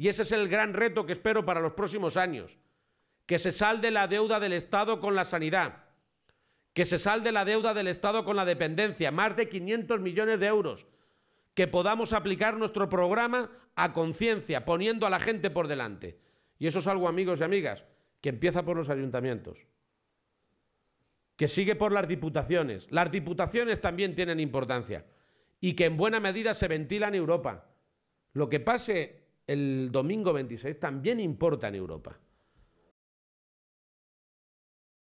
Y ese es el gran reto que espero para los próximos años. Que se salde la deuda del Estado con la sanidad. Que se salde la deuda del Estado con la dependencia. Más de 500 millones de euros. Que podamos aplicar nuestro programa a conciencia, poniendo a la gente por delante. Y eso es algo, amigos y amigas, que empieza por los ayuntamientos que sigue por las diputaciones. Las diputaciones también tienen importancia y que en buena medida se ventila en Europa. Lo que pase el domingo 26 también importa en Europa.